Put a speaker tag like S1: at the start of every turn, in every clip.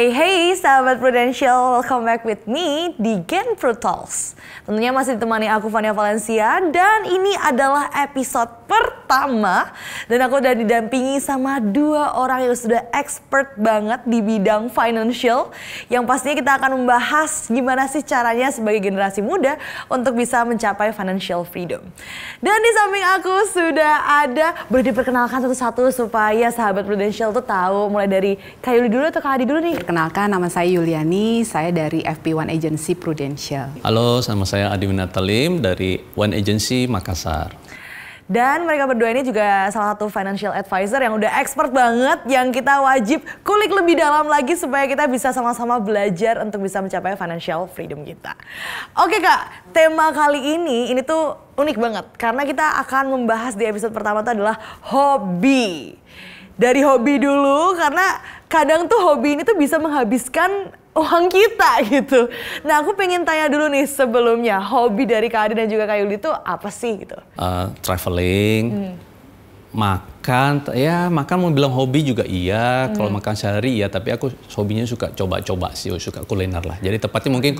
S1: Hey, hey. sahabat Prudential, welcome back with me di Gen Pro Talks. Tentunya masih ditemani aku Vania Valencia dan ini adalah episode pertama dan aku udah didampingi sama dua orang yang sudah expert banget di bidang financial yang pastinya kita akan membahas gimana sih caranya sebagai generasi muda untuk bisa mencapai financial freedom. Dan di samping aku sudah ada boleh diperkenalkan satu-satu supaya sahabat Prudential tuh tahu mulai dari Kayu dulu atau Kak Adi dulu nih. Perkenalkan nama saya Yuliani, saya dari FP1 Agency Prudential.
S2: Halo, nama saya Adi Winatalim dari One Agency Makassar.
S1: Dan mereka berdua ini juga salah satu financial advisor yang udah expert banget yang kita wajib kulik lebih dalam lagi supaya kita bisa sama-sama belajar untuk bisa mencapai financial freedom kita. Oke Kak, tema kali ini ini tuh unik banget karena kita akan membahas di episode pertama itu adalah hobi. Dari hobi dulu karena kadang tuh hobi ini tuh bisa menghabiskan uang kita gitu. Nah aku pengen tanya dulu nih sebelumnya hobi dari Kak Adi dan juga Kak Yuli itu apa sih gitu?
S2: Uh, traveling, hmm makan ya makan mau bilang hobi juga iya hmm. kalau makan sehari iya tapi aku hobinya suka coba-coba sih suka kuliner lah jadi tepatnya mungkin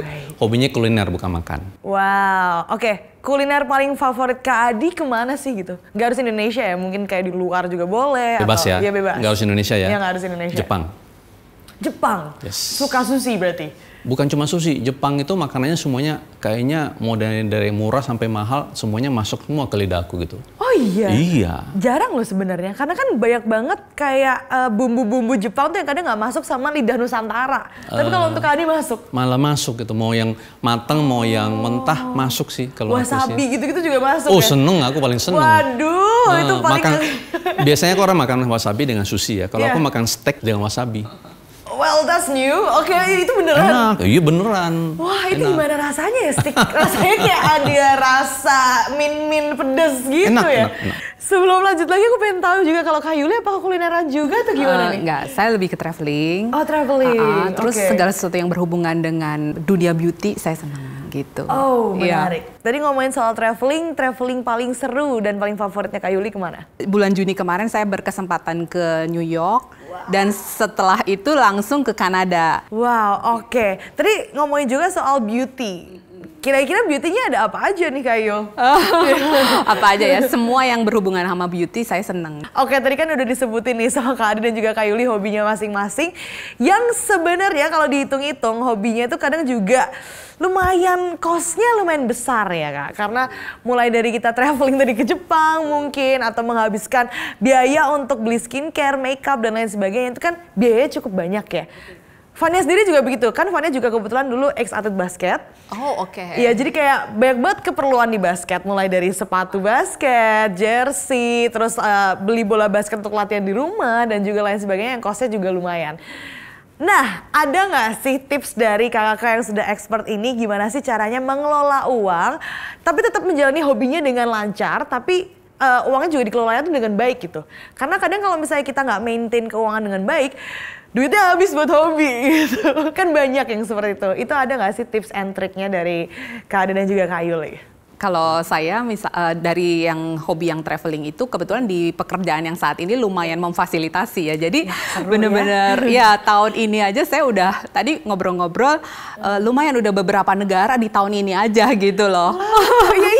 S2: hobinya kuliner bukan makan
S1: wow oke okay. kuliner paling favorit Kak Adi kemana sih gitu nggak harus Indonesia ya mungkin kayak di luar juga boleh bebas atau, ya, ya bebas. nggak harus
S2: Indonesia ya, ya nggak harus Indonesia Jepang
S1: Jepang yes. suka sushi berarti
S2: bukan cuma sushi, Jepang itu makanannya semuanya kayaknya mau dari, dari murah sampai mahal semuanya masuk semua ke lidahku gitu.
S1: Oh iya. Iya. Jarang loh sebenarnya karena kan banyak banget kayak eh, bumbu-bumbu uh, Jepang tuh yang kadang nggak masuk sama lidah Nusantara. Tapi kalau eh, untuk Adi masuk.
S2: Malah masuk gitu, mau yang matang, mau yang mentah oh. masuk sih kalau Wasabi
S1: gitu-gitu juga masuk Oh, ya?
S2: seneng aku paling seneng.
S1: Waduh, nah, itu eh, paling makan,
S2: biasanya aku orang makan wasabi dengan sushi ya. Kalau yeah. aku makan steak dengan wasabi
S1: well that's new. Oke, okay, hmm. itu beneran. Enak,
S2: iya beneran. Wah, itu enak. gimana
S1: rasanya ya, Stik? rasanya kayak ada rasa min-min pedes gitu enak, ya. Enak, enak. Sebelum lanjut lagi aku pengen tahu juga kalau Kak Yuli apa kulineran juga atau gimana uh, nih? Enggak, saya lebih ke traveling. Oh, traveling. Uh -uh, terus okay. segala sesuatu
S3: yang berhubungan dengan dunia beauty saya senang gitu. Oh, iya. menarik.
S1: Yeah. Tadi ngomongin soal traveling, traveling paling seru dan paling favoritnya Kak Yuli kemana? Bulan Juni kemarin saya berkesempatan
S3: ke New York dan setelah itu langsung ke Kanada.
S1: Wow, oke. Okay. Tadi ngomongin juga soal beauty. Kira-kira beauty-nya ada apa aja nih Kayo? apa aja ya, semua yang berhubungan sama beauty saya seneng. Oke, tadi kan udah disebutin nih sama Kak Adi dan juga Kak Yuli hobinya masing-masing. Yang sebenarnya kalau dihitung-hitung hobinya itu kadang juga lumayan costnya lumayan besar ya Kak. Karena mulai dari kita traveling tadi ke Jepang mungkin atau menghabiskan biaya untuk beli skincare, makeup dan lain sebagainya itu kan biaya cukup banyak ya. Fania sendiri juga begitu kan Fania juga kebetulan dulu ex atlet basket.
S3: Oh oke. Okay. Iya jadi kayak
S1: banyak banget keperluan di basket mulai dari sepatu basket, jersey, terus uh, beli bola basket untuk latihan di rumah dan juga lain sebagainya yang kosnya juga lumayan. Nah, ada nggak sih tips dari kakak-kakak yang sudah expert ini gimana sih caranya mengelola uang tapi tetap menjalani hobinya dengan lancar tapi uh, uangnya juga dikelola tuh dengan baik gitu. Karena kadang kalau misalnya kita nggak maintain keuangan dengan baik duitnya habis buat hobi gitu. Kan banyak yang seperti itu. Itu ada nggak sih tips and triknya dari Kak Ada dan juga Kak Yuli? Kalau saya
S3: misal, uh, eh, dari yang hobi yang traveling itu kebetulan di pekerjaan yang saat ini lumayan memfasilitasi ya. Jadi ya. bener-bener ya. ya tahun ini aja saya udah tadi ngobrol-ngobrol uh, lumayan udah beberapa negara di tahun ini aja gitu loh. Oh, iya, iya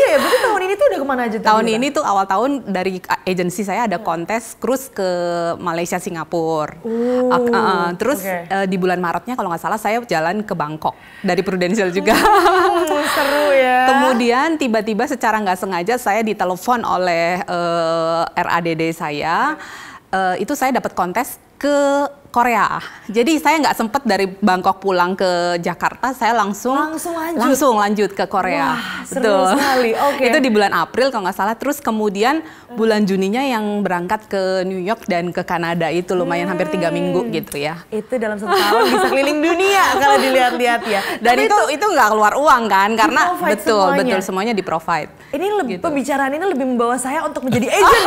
S1: udah kemana aja? Tahun kita? ini
S3: tuh awal tahun dari agensi saya ada kontes cruise ke Malaysia, Singapura. Uh, uh, uh, terus okay. uh, eh, di bulan Maretnya kalau nggak salah saya jalan ke Bangkok dari Prudential juga. Uh, seru ya. Kemudian tiba-tiba secara nggak sengaja saya ditelepon oleh uh, eh, RADD saya. Uh, itu saya dapat kontes ke Korea. Jadi saya nggak sempet dari Bangkok pulang ke Jakarta, saya langsung langsung lanjut, langsung lanjut ke Korea. Wah, seru Betul. sekali. Okay. Itu di bulan April kalau nggak salah. Terus kemudian bulan Juninya yang berangkat ke New York dan ke Kanada itu lumayan hmm. hampir tiga hmm. minggu gitu ya.
S1: Itu dalam satu tahun bisa keliling dunia kalau dilihat-lihat ya. Dan Tapi itu itu
S3: nggak keluar uang kan karena betul semuanya. betul semuanya di provide.
S1: Ini lebih gitu. pembicaraan ini lebih membawa saya untuk menjadi agent.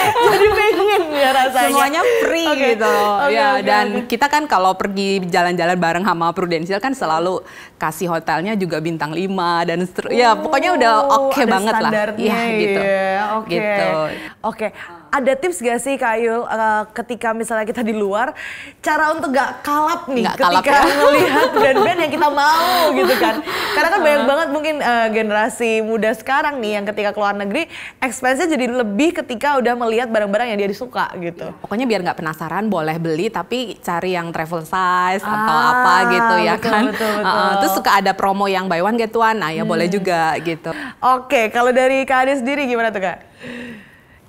S1: Jadi
S3: pengen ya rasanya. Semuanya free sendiri okay. gitu. Okay, ya okay, dan okay. kita kan kalau pergi jalan-jalan bareng sama Prudential kan selalu kasih hotelnya juga bintang 5 dan oh, ya pokoknya udah oh, oke okay banget lah. Ya gitu. Oke. Okay. Gitu. Oke.
S1: Okay ada tips gak sih Kak uh, ketika misalnya kita di luar cara untuk gak kalap nih gak ketika ya. melihat brand-brand yang kita mau gitu kan. Karena kan banyak banget mungkin uh, generasi muda sekarang nih yang ketika keluar negeri expense jadi lebih ketika udah melihat barang-barang yang dia disuka gitu. Iya, pokoknya biar nggak penasaran boleh beli tapi cari yang travel size ah, atau apa gitu ya betul, kan. Betul, betul. Uh, terus suka ada promo yang buy one get one, nah ya hmm. boleh juga gitu. Oke, okay, kalau dari Kak Adi sendiri gimana tuh Kak?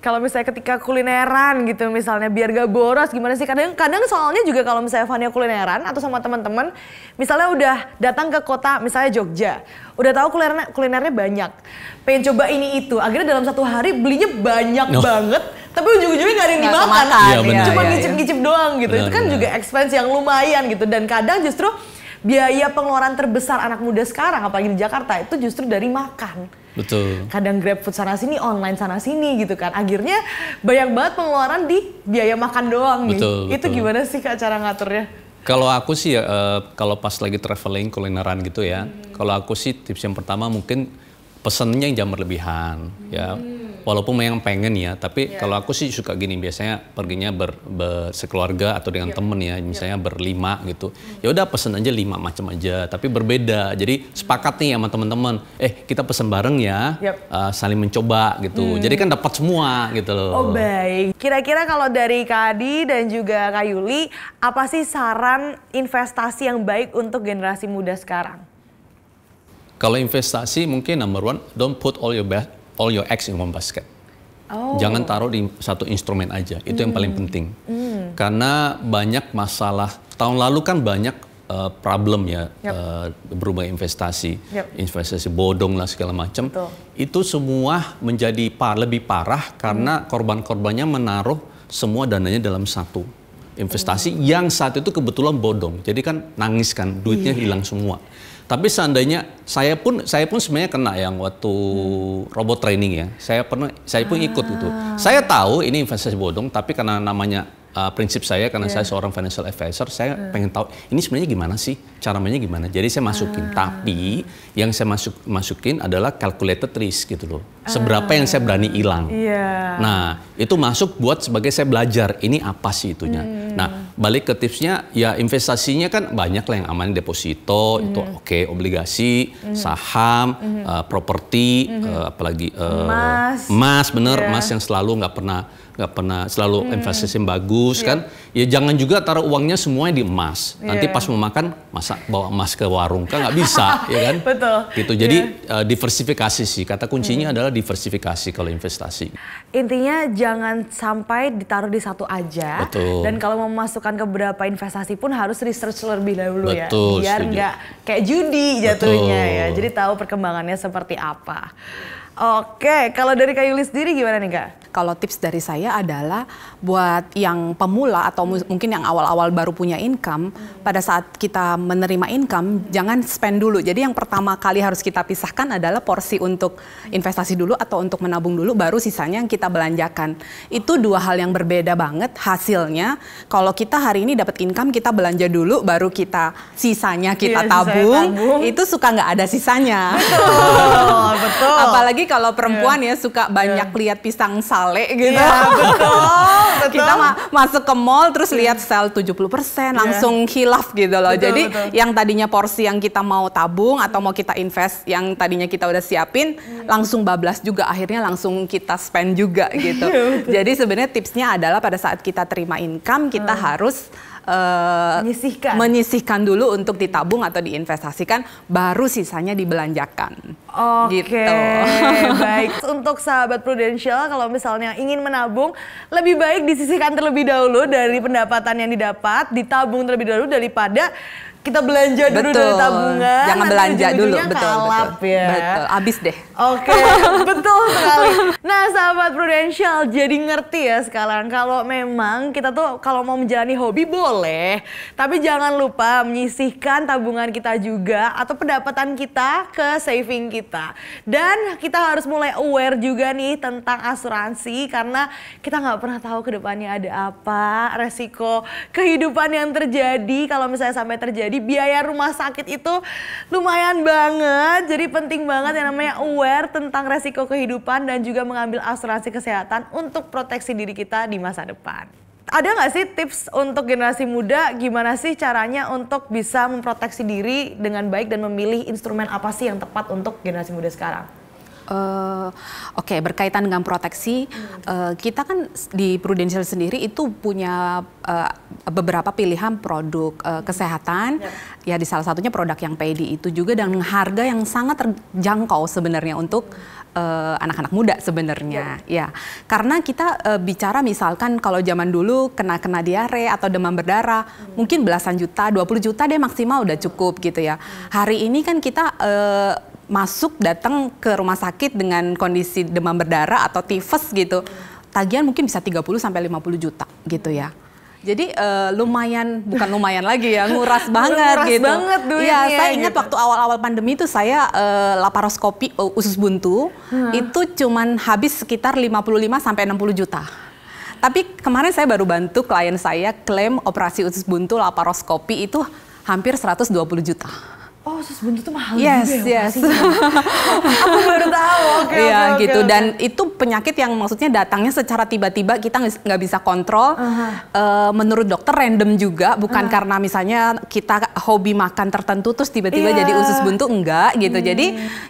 S1: kalau misalnya ketika kulineran gitu misalnya biar gak boros gimana sih kadang kadang soalnya juga kalau misalnya Fania kulineran atau sama teman-teman misalnya udah datang ke kota misalnya Jogja udah tahu kuliner kulinernya banyak pengen coba ini itu akhirnya dalam satu hari belinya banyak no. banget tapi ujung-ujungnya gak ada yang dimakan iya, ya, bener. cuma iya, ngicip-ngicip ya, ya. doang gitu bener, itu kan bener. juga expense yang lumayan gitu dan kadang justru biaya pengeluaran terbesar anak muda sekarang apalagi di Jakarta itu justru dari makan Betul. Kadang grab food sana sini, online sana sini gitu kan. Akhirnya banyak banget pengeluaran di biaya makan doang nih. Betul, Itu gimana sih kak cara ngaturnya?
S2: Kalau aku sih uh, kalau pas lagi traveling kulineran gitu ya. Hmm. Kalau aku sih tips yang pertama mungkin pesennya jam berlebihan ya hmm. walaupun memang pengen ya tapi yeah. kalau aku sih suka gini biasanya perginya ber, ber sekeluarga atau dengan yeah. temen ya misalnya yeah. berlima gitu hmm. ya udah pesen aja lima macam aja tapi berbeda jadi hmm. sepakat nih sama teman-teman eh kita pesen bareng ya yep. uh, eh, saling mencoba gitu hmm. jadi kan dapat semua gitu loh oh
S1: baik kira-kira kalau dari Kadi dan juga Kak Yuli apa sih saran investasi yang baik untuk generasi muda sekarang
S2: kalau investasi mungkin number one, don't put all your all your eggs in one basket.
S1: Oh. Jangan taruh
S2: di satu instrumen aja. Itu hmm. yang paling hmm. penting. Hmm. Karena banyak masalah. Tahun lalu kan banyak uh, problem ya yep. uh, eh, berubah investasi, yep. investasi bodong lah segala macam. Itu semua menjadi par lebih parah karena hmm. korban-korbannya menaruh semua dananya dalam satu investasi hmm. yang saat itu kebetulan bodong. Jadi kan nangis kan, duitnya iya. hilang semua. Tapi seandainya saya pun saya pun sebenarnya kena yang waktu hmm. robot training ya. Saya pernah saya pun ah. ikut itu. Ah. Saya tahu ini investasi bodong tapi karena namanya uh, prinsip saya karena yeah. saya seorang financial advisor, saya yeah. Hmm. pengen tahu ini sebenarnya gimana sih? Caranya gimana? Jadi saya masukin ah. tapi yang saya masuk masukin adalah calculated risk gitu loh seberapa yang saya berani hilang.
S1: Iya.
S2: Nah, itu masuk buat sebagai saya belajar ini apa sih itunya. Hmm. Nah, balik ke tipsnya ya investasinya kan banyak lah yang aman deposito hmm. itu oke okay, obligasi, hmm. saham, hmm. uh, properti, hmm. uh, apalagi uh, emas, emas bener yeah. emas yang selalu nggak pernah nggak pernah selalu hmm. investasi yang bagus yeah. kan. Ya jangan juga taruh uangnya semuanya di emas. Yeah. Nanti iya. pas mau makan masa bawa emas ke warung kan nggak bisa ya kan. Betul. Gitu. Jadi yeah. Iya. uh, diversifikasi sih kata kuncinya hmm. adalah diversifikasi kalau investasi.
S1: Intinya jangan sampai ditaruh di satu aja. Betul. Dan kalau memasukkan ke beberapa investasi pun harus research lebih dahulu ya. Betul, ya. Biar nggak kayak judi jatuhnya Betul. ya. Jadi tahu perkembangannya seperti apa. Oke, kalau dari Kak Yuli sendiri gimana nih Kak? Kalau tips dari saya adalah
S3: buat yang pemula atau hmm. mungkin yang awal-awal baru punya income, hmm. pada saat kita menerima income jangan spend dulu. Jadi yang pertama kali harus kita pisahkan adalah porsi untuk investasi dulu atau untuk menabung dulu, baru sisanya yang kita belanjakan. Itu dua hal yang berbeda banget hasilnya. Kalau kita hari ini dapat income kita belanja dulu, baru kita sisanya kita iya, tabung, tabung, itu suka nggak ada sisanya. Betul, betul. Apalagi apalagi kalau iya. perempuan yeah. ya suka iya. banyak yeah. lihat pisang sale gitu. Yeah,
S1: betul, betul. Kita ma
S3: masuk ke mall terus iya. lihat sel 70% langsung yeah. hilaf gitu loh. Betul, Jadi betul. yang tadinya porsi yang kita mau tabung atau hmm. mau kita invest yang tadinya kita udah siapin yeah. Hmm. langsung bablas juga akhirnya langsung kita spend juga gitu. yeah, Jadi sebenarnya tipsnya adalah pada saat kita terima income kita uh. harus Eh, menyisihkan. menyisihkan dulu untuk ditabung atau diinvestasikan, baru sisanya dibelanjakan.
S1: Oke, okay, gitu. baik. Untuk sahabat prudensial, kalau misalnya ingin menabung, lebih baik disisihkan terlebih dahulu dari pendapatan yang didapat, ditabung terlebih dahulu daripada kita belanja dulu betul. dari tabungan. Jangan belanja dulu, betul, kalap, betul. Ya. Betul, habis deh. Oke, okay. betul sekali. Nah, sahabat Prudential jadi ngerti ya sekarang kalau memang kita tuh kalau mau menjalani hobi boleh, tapi jangan lupa menyisihkan tabungan kita juga atau pendapatan kita ke saving kita. Dan kita harus mulai aware juga nih tentang asuransi karena kita nggak pernah tahu kedepannya ada apa, resiko kehidupan yang terjadi kalau misalnya sampai terjadi jadi biaya rumah sakit itu lumayan banget. Jadi penting banget yang namanya aware tentang resiko kehidupan dan juga mengambil asuransi kesehatan untuk proteksi diri kita di masa depan. Ada nggak sih tips untuk generasi muda gimana sih caranya untuk bisa memproteksi diri dengan baik dan memilih instrumen apa sih yang tepat untuk generasi muda sekarang?
S3: Eh, oke okay, berkaitan dengan proteksi hmm. uh, kita kan di Prudential sendiri itu punya uh, beberapa pilihan produk uh, kesehatan yeah. ya di salah satunya produk yang PD itu juga dengan harga yang sangat terjangkau sebenarnya untuk anak-anak uh, muda sebenarnya yeah. ya karena kita uh, bicara misalkan kalau zaman dulu kena kena diare atau demam berdarah hmm. mungkin belasan juta 20 juta deh maksimal udah cukup gitu ya hmm. hari ini kan kita uh, masuk datang ke rumah sakit dengan kondisi demam berdarah atau tifus gitu. Tagihan mungkin bisa 30 sampai 50 juta gitu ya. Jadi uh, lumayan bukan lumayan lagi ya nguras banget nguras gitu. banget duitnya. Iya, saya gitu. ingat gitu. waktu awal-awal pandemi itu saya uh, laparoskopi uh, usus buntu hmm. itu cuman habis sekitar 55 sampai 60 juta. Tapi kemarin saya baru bantu klien saya klaim operasi usus buntu laparoskopi itu hampir 120 juta.
S1: Oh, sus buntu tuh mahal yes, juga ya? Yes, yes. Aku baru tahu. Oke, okay, Iya, okay, gitu. Okay. Dan
S3: itu penyakit yang maksudnya datangnya secara tiba-tiba kita nggak bisa kontrol. Uh -huh. uh, menurut dokter random juga, bukan uh -huh. karena misalnya kita hobi makan tertentu terus tiba-tiba yeah. jadi usus buntu enggak gitu. Hmm. Jadi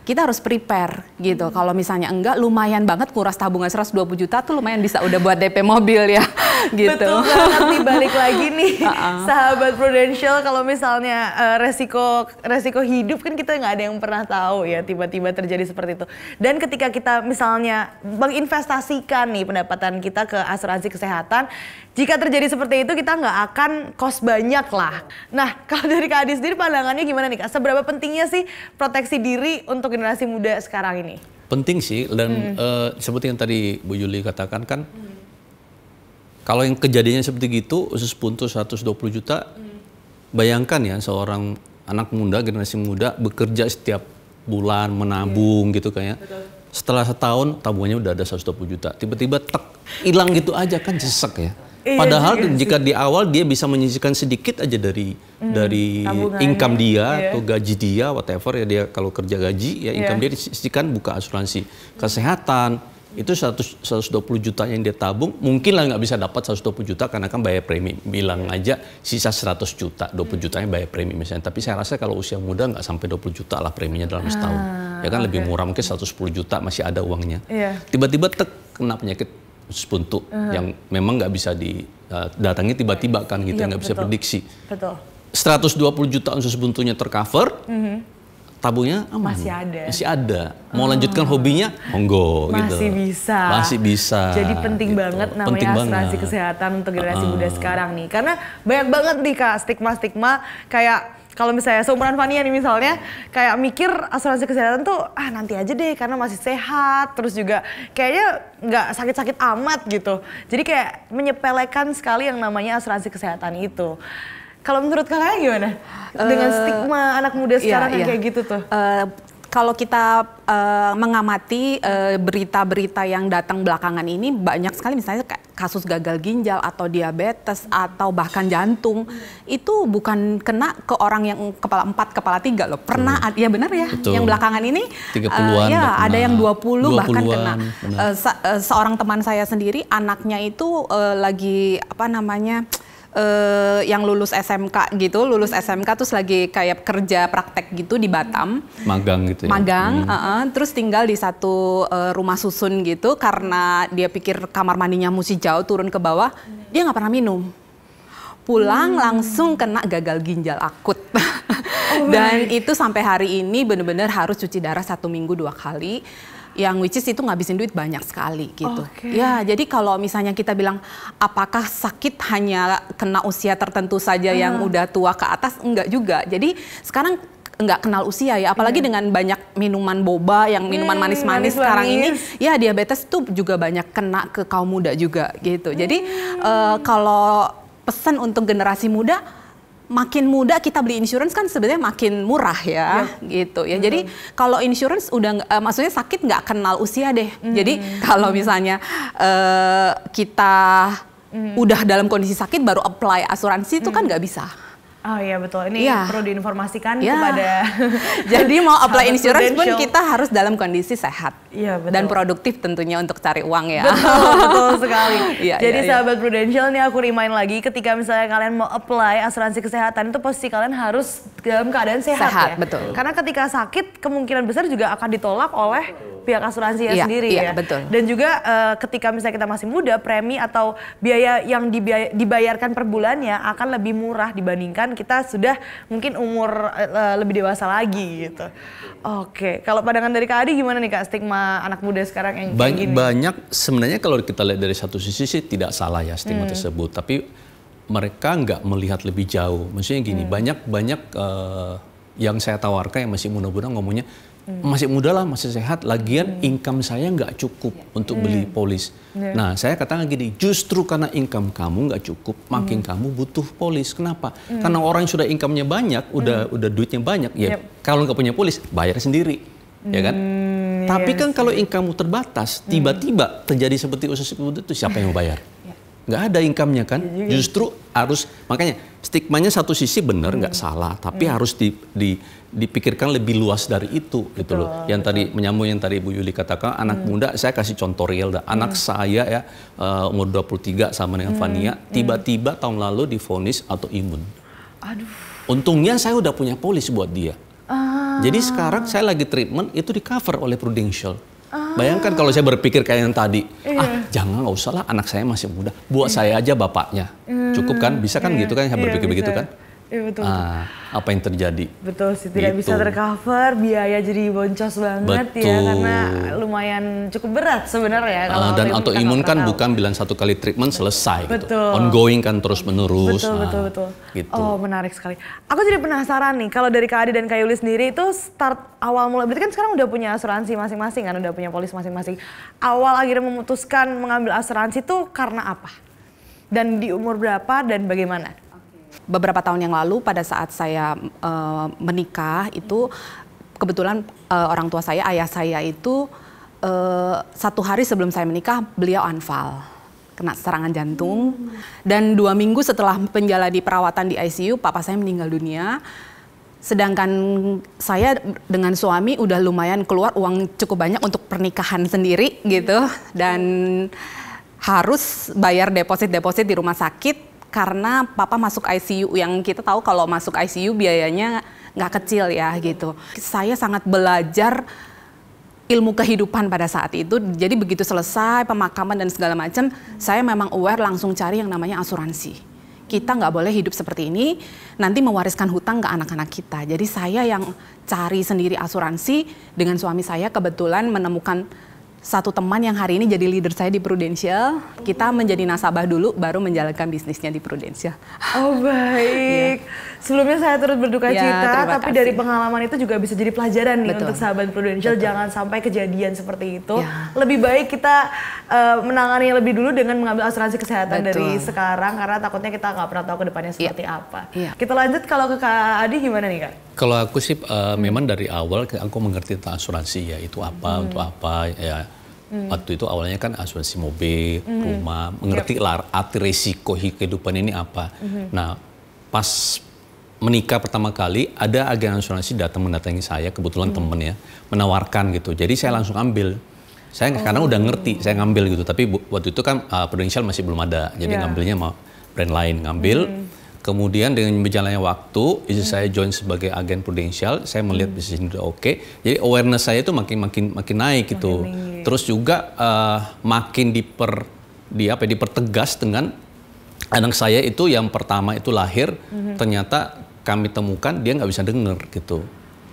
S3: kita harus prepare gitu. Hmm. Kalau misalnya enggak lumayan banget kuras tabungan 120 juta tuh lumayan bisa udah buat DP mobil ya.
S1: gitu. Betul banget nih balik lagi nih. Uh -uh. Sahabat Prudential kalau misalnya uh, resiko, resiko resiko hidup kan kita nggak ada yang pernah tahu ya tiba-tiba terjadi seperti itu. Dan ketika kita misalnya menginvestasikan nih pendapatan kita ke asuransi kesehatan, jika terjadi seperti itu kita nggak akan kos banyak lah. Nah kalau dari Kak Adi sendiri pandangannya gimana nih Kak? Seberapa pentingnya sih proteksi diri untuk generasi muda sekarang ini?
S2: Penting sih dan hmm. uh, seperti yang tadi Bu Yuli katakan kan hmm. kalau yang kejadiannya seperti gitu usus puntus 120 juta hmm. bayangkan ya seorang anak muda generasi muda bekerja setiap bulan menabung yeah. gitu kayak setelah setahun tabungannya udah ada 120 juta tiba-tiba tek hilang gitu aja kan sesek ya iya, Padahal yeah, jika yeah. di awal dia bisa menyisihkan sedikit aja dari mm, dari income dia yeah. atau gaji dia whatever ya dia kalau kerja gaji ya iya. income yeah. dia disisihkan buka asuransi kesehatan, itu 100, 120 juta yang dia tabung mungkin lah nggak bisa dapat 120 juta karena kan bayar premi bilang aja sisa 100 juta 20 jutanya bayar premi misalnya tapi saya rasa kalau usia muda nggak sampai 20 juta lah preminya dalam ah, setahun ya kan okay. lebih murah mungkin 110 juta masih ada uangnya iya. tiba-tiba yeah. tek kena penyakit usus uh -huh. yang memang nggak bisa didatangi eh, uh, tiba-tiba kan gitu iya, nggak bisa prediksi betul. 120 juta unsur buntunya tercover mm -hmm tabungnya aman. Masih ada. Masih ada. Mau hmm. lanjutkan hobinya, monggo Masih gitu. Masih bisa. Masih bisa. Jadi
S1: penting gitu. banget namanya penting asuransi banget. kesehatan untuk generasi uh. muda ah. sekarang nih. Karena banyak banget nih Kak stigma-stigma kayak kalau misalnya seumuran Fania nih misalnya kayak mikir asuransi kesehatan tuh ah nanti aja deh karena masih sehat terus juga kayaknya nggak sakit-sakit amat gitu jadi kayak menyepelekan sekali yang namanya asuransi kesehatan itu kalau menurut kakak gimana? Uh, Dengan eh, stigma anak muda iya, sekarang iya, iya. kayak gitu tuh. Uh, kalau kita uh,
S3: mengamati berita-berita uh, yang datang belakangan ini banyak sekali misalnya kasus gagal ginjal atau diabetes atau bahkan jantung itu bukan kena ke orang yang kepala empat kepala tiga loh pernah hmm. ya benar ya Betul. yang belakangan ini uh, ya ada yang 20, 20 bahkan kena uh, se- uh, seorang teman saya sendiri anaknya itu uh, lagi apa namanya uh, uh, yang lulus SMK gitu, lulus hmm. SMK terus lagi kayak kerja praktek gitu di Batam.
S2: Magang gitu ya. Magang, hmm. uh
S3: -uh, terus tinggal di satu uh, rumah susun gitu karena dia pikir kamar mandinya mesti jauh turun ke bawah, hmm. dia nggak pernah minum. Pulang hmm. langsung kena gagal ginjal akut.
S1: oh Dan
S3: itu sampai hari ini benar-benar harus cuci darah satu minggu dua kali yang which is itu ngabisin duit banyak sekali gitu. Okay. Ya, jadi kalau misalnya kita bilang apakah sakit hanya kena usia tertentu saja hmm. yang udah tua ke atas enggak juga. Jadi sekarang enggak kenal usia ya apalagi hmm. dengan banyak minuman boba yang minuman manis-manis hmm, sekarang ini ya diabetes tuh juga banyak kena ke kaum muda juga gitu jadi hmm. uh, kalau pesan untuk generasi muda makin muda kita beli insurance kan sebenarnya makin murah ya, ya. gitu ya. -hmm. Jadi kalau insurance udah uh, maksudnya sakit nggak kenal usia deh. -hmm. Jadi kalau misalnya uh, kita -hmm. udah dalam kondisi sakit baru apply asuransi itu kan nggak bisa.
S1: Oh iya betul, ini ya. perlu diinformasikan ya. kepada. Jadi mau apply insurance pun kita
S3: harus dalam kondisi sehat ya, betul. dan produktif tentunya untuk cari uang ya. Betul, betul
S1: sekali. ya, Jadi ya, sahabat ya. Prudential nih aku remind lagi, ketika misalnya kalian mau apply asuransi kesehatan itu pasti kalian harus dalam keadaan sehat, sehat ya. Betul. Karena ketika sakit kemungkinan besar juga akan ditolak oleh pihak asuransi ya, iya, sendiri iya, ya. betul. Dan juga uh, ketika misalnya kita masih muda, premi atau biaya yang dibiay dibayarkan per bulannya akan lebih murah dibandingkan kita sudah mungkin umur uh, lebih dewasa lagi gitu. Oke, okay. kalau pandangan dari Kak Adi gimana nih Kak stigma anak muda sekarang yang ba gini?
S2: Banyak sebenarnya kalau kita lihat dari satu sisi sih tidak salah ya stigma hmm. tersebut, tapi mereka nggak melihat lebih jauh. Maksudnya gini, banyak-banyak hmm. uh, yang saya tawarkan yang masih muda-muda ngomongnya Hmm. Masih muda lah, masih sehat. Lagian hmm. income saya nggak cukup yeah. untuk hmm. beli polis. Yeah. Nah, saya katakan gini, justru karena income kamu nggak cukup, makin hmm. kamu butuh polis. Kenapa? Hmm. Karena orang yang sudah income-nya banyak, udah hmm. udah duitnya banyak, ya yep. kalau nggak punya polis, bayar sendiri,
S1: hmm. ya kan? Hmm, Tapi iya kan kalau
S2: income terbatas, hmm. tiba-tiba terjadi seperti usus itu, siapa yang mau bayar? nggak ada income-nya kan iya, iya. justru harus makanya stigmanya satu sisi benar nggak hmm. salah tapi hmm. harus di, di, dipikirkan lebih luas dari itu betul, gitu loh yang betul. tadi menyambung yang tadi Bu Yuli katakan anak hmm. muda saya kasih contoh real dah anak hmm. saya ya uh, umur 23 sama dengan hmm. Fania hmm. tiba-tiba hmm. tahun lalu difonis atau imun aduh untungnya saya udah punya polis buat dia ah. jadi sekarang saya lagi treatment itu di cover oleh Prudential Bayangkan kalau saya berpikir kayak yang tadi, iya. ah jangan nggak usah lah anak saya masih muda, buat iya. saya aja bapaknya, hmm, cukup kan? Bisa kan iya. gitu kan? Saya iya, berpikir iya, begitu kan?
S1: Iya, betul. Uh,
S2: apa yang terjadi?
S1: Betul sih, tidak gitu. bisa tercover, biaya jadi boncos banget ya, betul. ya karena lumayan cukup berat sebenarnya. Ah, kalau dan autoimun kan bukan
S2: bilang satu kali treatment selesai. Gitu. Betul. Gitu. Ongoing kan terus menerus. Betul nah, betul ah, betul.
S1: Gitu. Oh menarik sekali. Aku jadi penasaran nih kalau dari Kak Adi dan Kak Yuli sendiri itu start awal mulai berarti kan sekarang udah punya asuransi masing-masing kan, udah punya polis masing-masing. Awal akhirnya memutuskan mengambil asuransi itu karena apa? Dan di umur berapa dan bagaimana? Beberapa tahun yang lalu pada saat saya
S3: uh, menikah itu kebetulan uh, orang tua saya, ayah saya itu uh, satu hari sebelum saya menikah beliau anfal kena serangan jantung hmm. dan dua minggu setelah menjalani perawatan di ICU papa saya meninggal dunia sedangkan saya dengan suami udah lumayan keluar uang cukup banyak untuk pernikahan sendiri gitu dan harus bayar deposit deposit di rumah sakit karena papa masuk ICU yang kita tahu kalau masuk ICU biayanya nggak kecil ya gitu. Saya sangat belajar ilmu kehidupan pada saat itu. Jadi begitu selesai pemakaman dan segala macam, saya memang aware langsung cari yang namanya asuransi kita nggak boleh hidup seperti ini, nanti mewariskan hutang ke anak-anak kita. Jadi saya yang cari sendiri asuransi dengan suami saya kebetulan menemukan satu teman yang hari ini jadi leader saya di Prudential. Kita menjadi nasabah dulu, baru menjalankan bisnisnya di Prudential.
S1: Oh baik. yeah sebelumnya saya turut berduka ya, cita, tapi kasih. dari pengalaman itu juga bisa jadi pelajaran nih untuk sahabat Prudential. Betul. Jangan sampai kejadian seperti itu. Ya. Lebih baik kita uh, menangani lebih dulu dengan mengambil asuransi kesehatan Betul. dari sekarang karena takutnya kita nggak pernah tahu ke depannya ya. seperti apa. Ya. Kita lanjut kalau ke Kak Adi gimana nih Kak?
S2: Kalau aku sih uh, hmm. memang dari awal aku mengerti tentang asuransi ya itu apa hmm. untuk apa ya Hmm. Waktu itu awalnya kan asuransi mobil, hmm. rumah, mengerti yep. lah arti resiko kehidupan ini apa. Hmm. Nah, pas menikah pertama kali ada agen asuransi datang mendatangi saya kebetulan hmm. temen ya menawarkan gitu jadi saya langsung ambil saya oh. karena udah oh. ngerti saya ngambil gitu tapi waktu itu kan uh, Prudential masih belum ada jadi yeah. ngambilnya mau brand lain ngambil hmm. kemudian dengan berjalannya waktu istri hmm. saya join sebagai agen Prudential saya melihat hmm. bisnis ini udah oke okay. jadi awareness saya itu makin makin makin naik gitu makin terus juga uh, makin diper di apa ya, dipertegas dengan anak saya itu yang pertama itu lahir mm -hmm. ternyata kami temukan dia nggak bisa dengar gitu.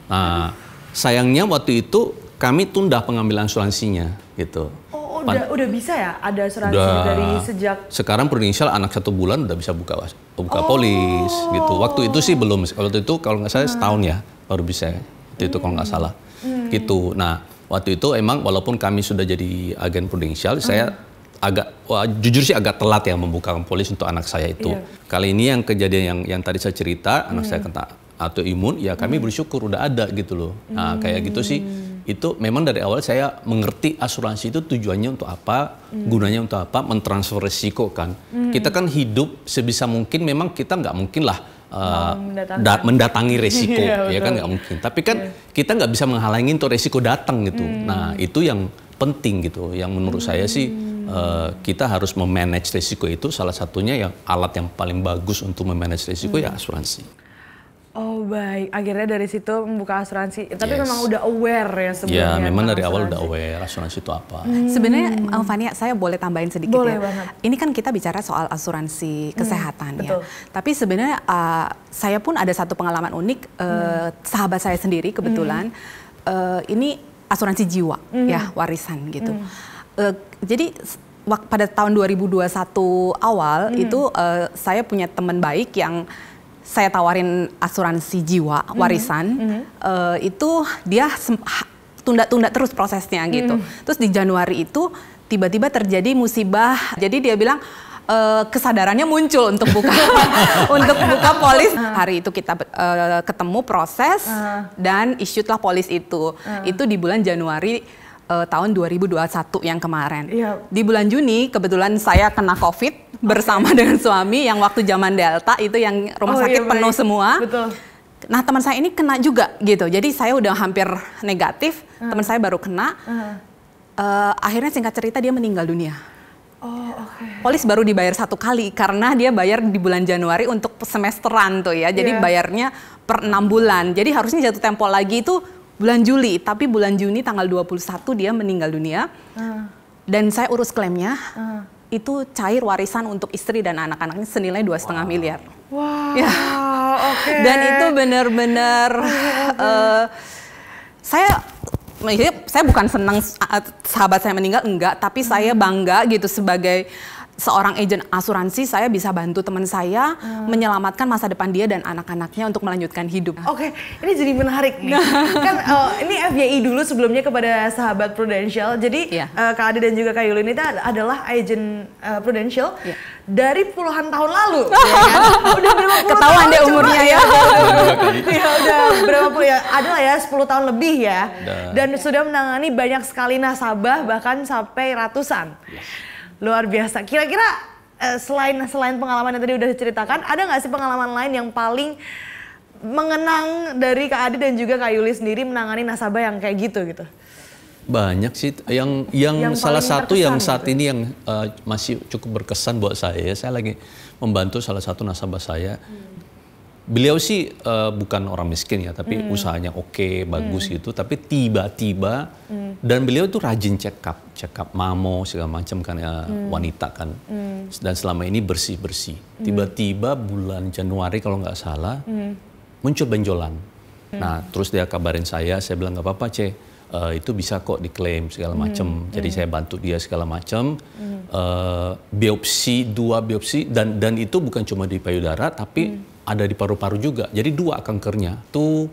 S2: Nah, sayangnya waktu itu kami tunda pengambilan asuransinya gitu.
S1: Oh, oh udah udah bisa ya ada asuransi dari sejak
S2: Sekarang prudensial anak satu bulan udah bisa buka buka oh. polis gitu. Waktu itu sih belum. Waktu itu kalau nggak salah hmm. setahun ya baru bisa. Waktu itu hmm. kalau nggak hmm. salah. Hmm. Gitu. Nah, waktu itu emang walaupun kami sudah jadi agen prudensial, hmm. saya agak wah, jujur sih agak telat ya membuka polis untuk anak saya itu. Iya. Kali ini yang kejadian yang yang tadi saya cerita hmm. anak saya hmm. kena atau imun ya kami hmm. bersyukur udah ada gitu loh. Nah, hmm. kayak gitu sih hmm. itu memang dari awal saya mengerti asuransi itu tujuannya untuk apa, hmm. gunanya untuk apa, mentransfer risiko kan. Hmm. Kita kan hidup sebisa mungkin memang kita nggak mungkin lah uh, eh, mendatangi. mendatangi risiko, ya, ya kan nggak mungkin. Tapi kan yeah. kita nggak bisa menghalangi untuk risiko datang gitu. Hmm. Nah itu yang penting gitu, yang menurut hmm. saya sih hmm. Eh, kita harus memanage risiko itu salah satunya yang alat yang paling bagus untuk memanage risiko hmm. ya asuransi.
S1: Oh baik, akhirnya dari situ membuka asuransi. Tapi memang udah aware ya sebelumnya. Ya memang dari asuransi. awal udah
S2: aware asuransi itu apa. Hmm.
S3: Sebenarnya Alfania, saya boleh tambahin sedikit boleh ya. Banget. Ini kan kita bicara soal asuransi hmm, kesehatan hmm. ya. Tapi sebenarnya uh, saya pun ada satu pengalaman unik. Uh, hmm. Sahabat saya sendiri kebetulan hmm. uh, ini asuransi jiwa hmm. ya warisan gitu. Hmm Eh, jadi pada tahun 2021 awal hmm. itu uh, saya punya teman baik yang saya tawarin asuransi jiwa hmm. warisan hmm. -hmm. uh, itu dia tunda-tunda terus prosesnya gitu. -hmm. Terus di Januari itu tiba-tiba terjadi musibah. Jadi dia bilang uh, kesadarannya muncul untuk buka untuk buka polis. Uh. Hari itu kita uh, ketemu proses uh. dan isyutlah polis itu. Uh. Itu di bulan Januari uh, tahun 2021 yang kemarin. Iya. Di bulan Juni kebetulan saya kena COVID bersama dengan suami yang waktu zaman Delta itu yang rumah oh, sakit iya, penuh baik. semua. Betul. Nah teman saya ini kena juga gitu. Jadi saya udah hampir negatif, uh. teman saya baru kena. Uh. Uh, akhirnya singkat cerita dia meninggal dunia.
S1: Oh, okay.
S3: Polis baru dibayar satu kali karena dia bayar di bulan Januari untuk semesteran tuh ya. Jadi yeah. bayarnya per enam bulan. Jadi harusnya jatuh tempo lagi itu bulan Juli, tapi bulan Juni tanggal 21 dia meninggal dunia. Uh. Dan saya urus klaimnya. Uh. Itu cair warisan untuk istri dan anak-anaknya senilai dua setengah wow. miliar.
S1: Wow. Ya. Oke. Okay. Dan itu
S3: benar-benar uh, saya saya bukan senang eh, sahabat saya meninggal enggak, tapi saya hmm. bangga gitu sebagai seorang agen asuransi saya bisa bantu teman saya hmm. menyelamatkan masa depan dia dan anak-anaknya untuk melanjutkan hidup. Oke,
S1: okay. ini jadi menarik nih. kan uh, ini FYI dulu sebelumnya kepada sahabat Prudential. Jadi yeah. Iya. uh, Kak Ade dan juga Kak ini adalah agen uh, eh, Prudential yeah. dari puluhan tahun lalu. ya kan? Udah berapa Ketahuan deh umurnya ya. Iya, ya udah berapa puluh ya? Adalah ya 10 tahun lebih ya. Dan, dan sudah menangani banyak sekali nasabah bahkan sampai ratusan. Yes. Iya. Luar biasa. Kira-kira uh, selain selain pengalaman yang tadi udah diceritakan, ada nggak sih pengalaman lain yang paling mengenang dari Kak Adi dan juga Kak Yuli sendiri menangani nasabah yang kayak gitu gitu?
S2: Banyak sih. Yang yang, yang salah satu yang saat gitu. Ya? ini yang uh, masih cukup berkesan buat saya, saya lagi membantu salah satu nasabah saya. Hmm beliau sih uh, bukan orang miskin ya, tapi hmm. usahanya oke, okay, bagus hmm. gitu. Tapi tiba-tiba hmm. dan beliau itu rajin check up, check up mamo segala macam kan ya hmm. wanita kan. Hmm. Dan selama ini bersih bersih. Hmm. Tiba-tiba bulan Januari kalau nggak salah hmm. muncul benjolan. Hmm. Nah terus dia kabarin saya, saya bilang nggak apa-apa ceh. Uh, itu bisa kok diklaim segala hmm. macam. Hmm, Jadi hmm. saya bantu dia segala macam. Hmm. Uh, biopsi dua biopsi dan dan itu bukan cuma di payudara tapi hmm ada di paru-paru juga. Jadi dua kankernya tuh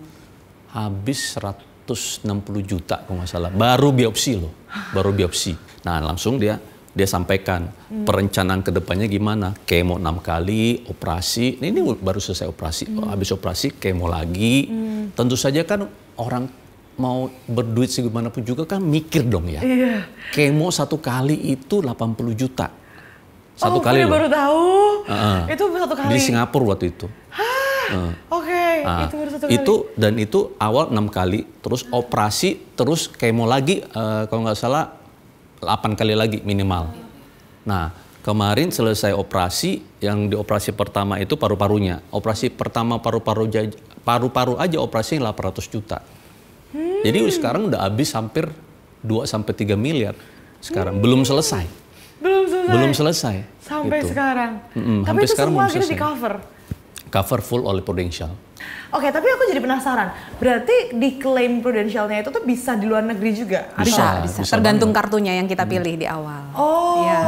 S2: habis 160 juta kalau nggak salah. Baru biopsi loh, baru biopsi. Nah langsung dia dia sampaikan hmm. perencanaan kedepannya gimana, kemo enam kali, operasi. Ini, ini baru selesai operasi, hmm. Oh, habis operasi kemo lagi. Hmm. Tentu saja kan orang mau berduit segimanapun juga kan mikir dong ya. Iya. Kemo satu kali itu 80 juta. Satu oh, kali Oh, baru tahu.
S1: Uh, itu satu kali. Di Singapura
S2: waktu itu. Uh,
S1: Oke, okay, uh, itu baru Itu
S2: dan itu awal enam kali, terus operasi, terus kemo lagi uh, kalau nggak salah delapan kali lagi minimal. Nah, kemarin selesai operasi yang di operasi pertama itu paru-parunya. Operasi pertama paru-paru paru-paru aja operasi 800 juta.
S1: Hmm. Jadi sekarang
S2: udah habis hampir 2 sampai tiga miliar sekarang hmm. belum selesai
S1: belum selesai belum
S2: selesai sampai gitu.
S1: sekarang mm
S2: -hmm. tapi itu sekarang semua akhirnya di cover cover full oleh Prudential
S1: Oke, okay, tapi aku jadi penasaran. Berarti diklaim prudentialnya itu tuh bisa di luar negeri juga? Bisa, ada? bisa. bisa Tergantung banget. kartunya yang kita pilih hmm. di awal. Oh, ya.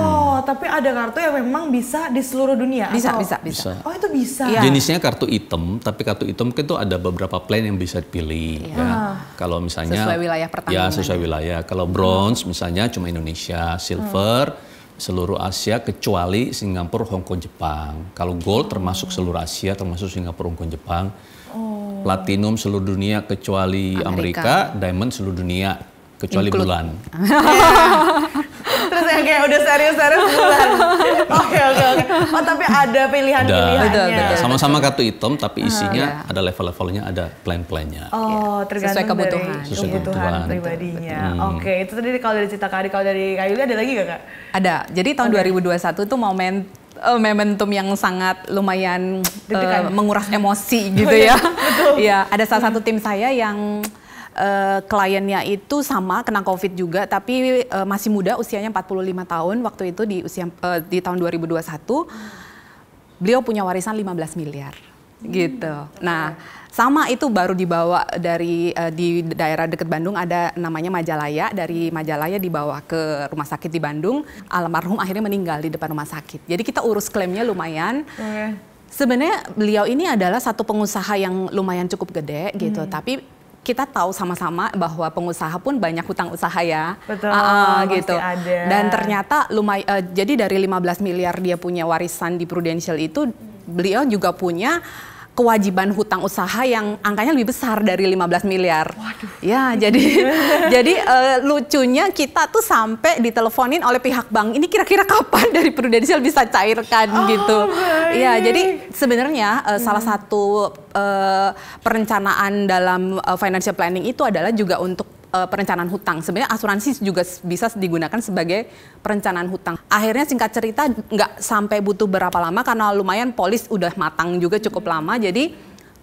S1: tapi ada kartu yang memang bisa di seluruh dunia? Bisa, atau? bisa, bisa. Oh, itu bisa. Ya. Jenisnya
S2: kartu item, tapi kartu item itu ada beberapa plan yang bisa dipilih. Iya. Ya. ya. Kalau misalnya sesuai wilayah pertama. Ya, sesuai wilayah. Kalau bronze misalnya cuma Indonesia, silver. Hmm seluruh Asia kecuali Singapura, Hong Kong, Jepang. Kalau gold termasuk seluruh Asia, termasuk Singapura, Hong Kong, Jepang. Oh. Platinum seluruh dunia kecuali Amerika, Amerika diamond seluruh dunia kecuali Include. bulan.
S1: Terus yang kayak udah serius-serius bulan. Oke oke oke. Oh, tapi ada pilihan-pilihannya.
S2: Sama-sama kartu hitam tapi ah, isinya iya. ada level-levelnya, ada plan-plannya.
S1: Oh, iya. tergantung sesuai kebutuhan. Dari kebutuhan, kebutuhan pribadinya. Hmm. Oke, itu tadi kalau dari cerita Kak kalau dari Kak ada lagi gak Kak?
S3: Ada. Jadi tahun okay. 2021 itu momen uh, momentum yang sangat lumayan uh, menguras emosi gitu oh, iya. ya. Iya, ada salah satu tim saya yang uh, kliennya itu sama kena COVID juga tapi uh, masih muda usianya 45 tahun waktu itu di usia uh, di tahun 2021. Beliau punya warisan 15 miliar hmm. gitu. Nah, sama itu baru dibawa dari uh, di daerah dekat Bandung ada namanya Majalaya dari Majalaya dibawa ke rumah sakit di Bandung almarhum akhirnya meninggal di depan rumah sakit jadi kita urus klaimnya lumayan hmm. sebenarnya beliau ini adalah satu pengusaha yang lumayan cukup gede gitu hmm. tapi kita tahu sama-sama bahwa pengusaha pun banyak hutang usaha ya.
S1: Betul. Uh, gitu. Ada. Dan ternyata
S3: lumayan. uh, eh, jadi dari 15 miliar dia punya warisan di Prudential itu beliau juga punya kewajiban hutang usaha yang angkanya lebih besar dari 15 miliar. Waduh. Ya, jadi jadi uh, lucunya kita tuh sampai diteleponin oleh pihak bank ini kira-kira kapan dari Prudential bisa cairkan oh, gitu. Iya, jadi sebenarnya uh, hmm. salah satu uh, perencanaan dalam uh, financial planning itu adalah juga untuk uh, perencanaan hutang. Sebenarnya asuransi juga bisa digunakan sebagai perencanaan hutang. Akhirnya singkat cerita nggak sampai butuh berapa lama karena lumayan polis udah matang juga cukup hmm. lama. Jadi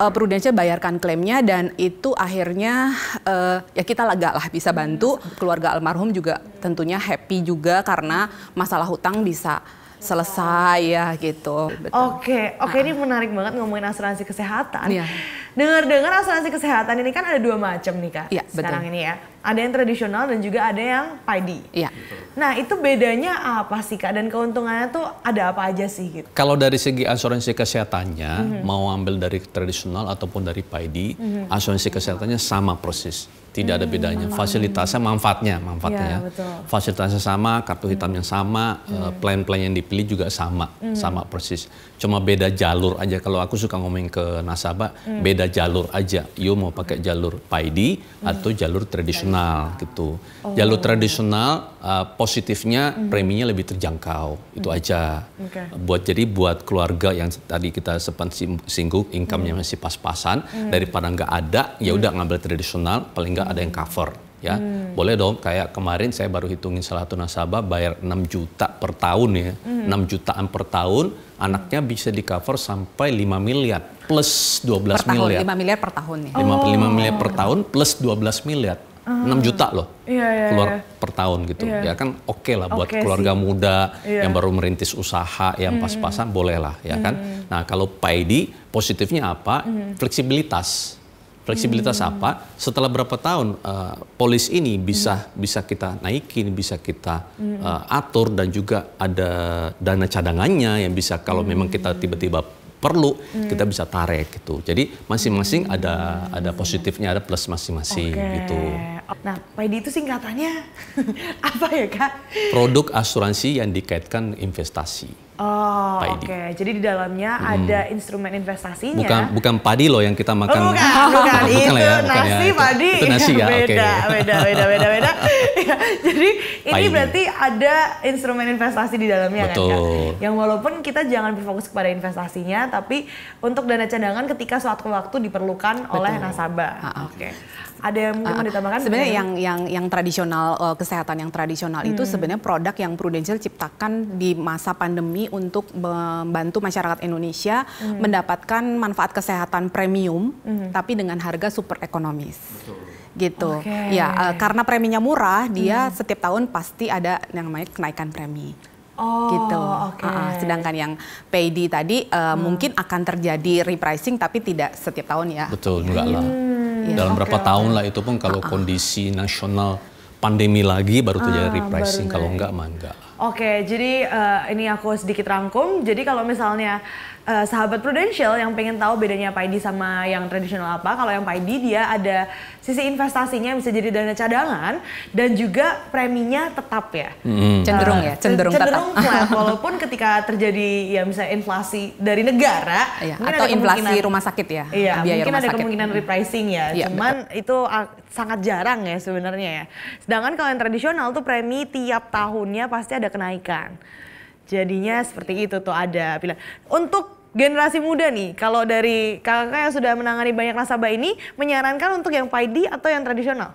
S3: uh, Prudential bayarkan klaimnya dan itu akhirnya uh, ya kita lega lah bisa hmm. bantu keluarga almarhum juga tentunya happy juga karena masalah hutang bisa selesai ya gitu. Oke, oke
S1: okay, okay, ini menarik banget ngomongin asuransi kesehatan. Yeah. Dengar-dengar asuransi kesehatan ini kan ada dua macam nih kak. Ya, sekarang betul. ini ya, ada yang tradisional dan juga ada yang padi. Iya. Nah itu bedanya apa sih kak dan keuntungannya tuh ada apa aja sih gitu?
S2: Kalau dari segi asuransi kesehatannya mm -hmm. mau ambil dari tradisional ataupun dari padi, mm -hmm. asuransi kesehatannya sama proses. tidak ada hmm, bedanya. Fasilitasnya manfaatnya, manfaatnya. Iya, ya, betul. Fasilitasnya sama, kartu hitamnya sama, hmm. eh, plan-plan yang dipilih juga sama, hmm. sama persis cuma beda jalur aja. Kalau aku suka ngomongin ke nasabah, hmm. beda jalur aja. You mau pakai jalur PAIDI hmm. atau jalur tradisional gitu. Oh. Jalur tradisional uh, positifnya hmm. preminya lebih terjangkau. Hmm. Itu aja. Okay. Buat jadi buat keluarga yang tadi kita sempat singgung income-nya hmm. masih pas-pasan hmm. daripada nggak ada, ya udah hmm. ngambil tradisional paling nggak ada yang hmm. cover ya. Hmm. Boleh dong kayak kemarin saya baru hitungin salah satu nasabah bayar 6 juta per tahun ya. Hmm. 6 jutaan per tahun anaknya bisa di cover sampai 5 miliar plus 12 per miliar. Tahun,
S3: 5 miliar per tahun ya.
S2: 5, oh. 5 miliar per tahun plus 12 miliar. Uh. Ah. 6 juta loh
S1: yeah, yeah, iya. keluar yeah.
S2: per tahun gitu. Yeah. Ya kan oke okay lah buat okay keluarga sih. muda yeah. yang baru merintis usaha yang hmm. pas-pasan hmm. boleh lah ya kan? hmm. kan. Nah, kalau Paidi positifnya apa? Hmm. Fleksibilitas Fleksibilitas hmm. apa? Setelah berapa tahun uh, polis ini bisa hmm. bisa kita naikin, bisa kita hmm. uh, atur dan juga ada dana cadangannya yang bisa kalau hmm. memang kita tiba-tiba perlu hmm. kita bisa tarik gitu. Jadi masing-masing hmm. ada ada positifnya, ada plus masing-masing okay. gitu.
S1: Nah, PD itu singkatannya apa ya, Kak?
S2: Produk asuransi yang dikaitkan investasi.
S1: Oh, oke. Okay. Jadi di dalamnya hmm. ada instrumen investasinya. Bukan
S2: bukan padi loh yang kita oh, makan. Oh, bukan, bukan, ya, bukan ya. itu ya, bukan nasi ya. padi. Itu, itu nasi ya, beda, okay.
S1: beda, beda, beda, beda. ya, jadi ini padi. berarti ada instrumen investasi di dalamnya kan, Betul. kan, kan. Yang walaupun kita jangan berfokus kepada investasinya, tapi untuk dana cadangan ketika suatu waktu diperlukan Betul. oleh nasabah. Ah, ah. oke. Okay ada yang mungkin
S3: uh, mau ditambahkan? Sebenarnya yang yang yang tradisional uh, kesehatan yang tradisional hmm. itu sebenarnya produk yang Prudential ciptakan di masa pandemi untuk membantu masyarakat Indonesia hmm. mendapatkan manfaat kesehatan premium hmm. tapi dengan harga super ekonomis. Betul gitu. Okay. Ya, uh, karena preminya murah, dia hmm. setiap tahun pasti ada yang namanya kenaikan premi.
S1: Oh, gitu. Okay. Uh,
S3: sedangkan yang PD tadi uh, hmm. mungkin akan terjadi repricing tapi tidak setiap tahun ya.
S2: Betul, enggak lah.
S1: Hmm. Iya. Dalam okay, berapa okay. tahun
S2: lah itu pun kalau uh -uh. kondisi nasional pandemi lagi baru terjadi ah, repricing kalau enggak mah enggak.
S1: Oke, jadi uh, ini aku sedikit rangkum. Jadi kalau misalnya Uh, sahabat Prudential yang pengen tahu bedanya PID sama yang tradisional apa, kalau yang PID dia ada sisi investasinya bisa jadi dana cadangan dan juga preminya tetap ya.
S2: Hmm. Cenderung uh, ya, cenderung, cenderung tetap. flat
S1: walaupun ketika terjadi ya misalnya inflasi dari negara iya, atau inflasi rumah sakit ya. Iya, biaya mungkin rumah ada sakit. kemungkinan hmm. repricing ya. Iya, Cuman betul. itu ah, sangat jarang ya sebenarnya ya. Sedangkan kalau yang tradisional tuh premi tiap tahunnya pasti ada kenaikan. Jadinya seperti itu tuh ada pilihan. Untuk generasi muda nih, kalau dari kakak yang sudah menangani banyak nasabah ini, menyarankan untuk yang PID atau yang tradisional?